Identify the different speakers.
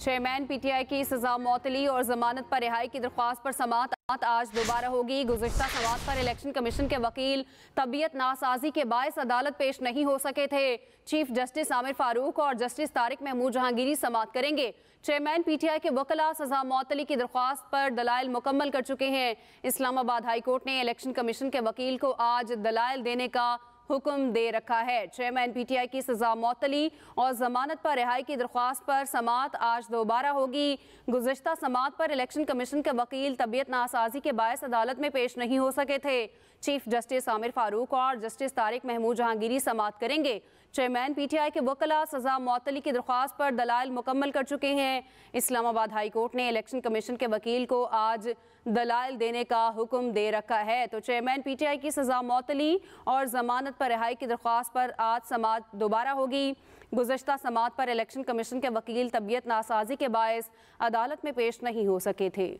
Speaker 1: chairman PTI की सजा मौतली और जमानत पर रिहाई की दरख्वास्त पर समात आज दोबारा होगी गुजशत समात पर इलेक्शन कमीशन के वकील तबीयत नासाजी के बायस अदालत पेश नहीं हो सके थे चीफ जस्टिस आमिर फारूक और जस्टिस तारिक महमूद जहांगीरी समात करेंगे चेयरमैन पीटीआई के वकला सजा मौतली की दरख्वास्त पर दलाइल मुकम्मल कर चुके हैं इस्लामाबाद हाईकोर्ट ने इलेक्शन कमीशन के वकील को आज दलाइल देने का हुक्म दे रखा है चेयरमैन पीटीआई की सजा मौतली और जमानत पर रिहाई की दरख्वास्त पर समात आज दोबारा होगी गुजशत समात पर इलेक्शन कमीशन के वकील तबीयत नासाजी के बायस अदालत में पेश नहीं हो सके थे चीफ जस्टिस आमिर फारूक और जस्टिस तारिक महमूद जहांगीरी समात करेंगे चेयरमैन पीटीआई के वकला सजा मौतली की दरख्वास्त पर दलाल मुकम्मल कर चुके हैं इस्लामाबाद हाई कोर्ट ने इलेक्शन कमीशन के वकील को आज दलाल देने का हुक्म दे रखा है तो चेयरमैन पीटीआई की सजा मौतली और जमानत पर रिहाई की दरख्वास्त पर आज समात दोबारा होगी गुजशत समात पर इलेक्शन कमीशन के वकील तबीयत नासाजी के बायस अदालत में पेश नहीं हो सके थे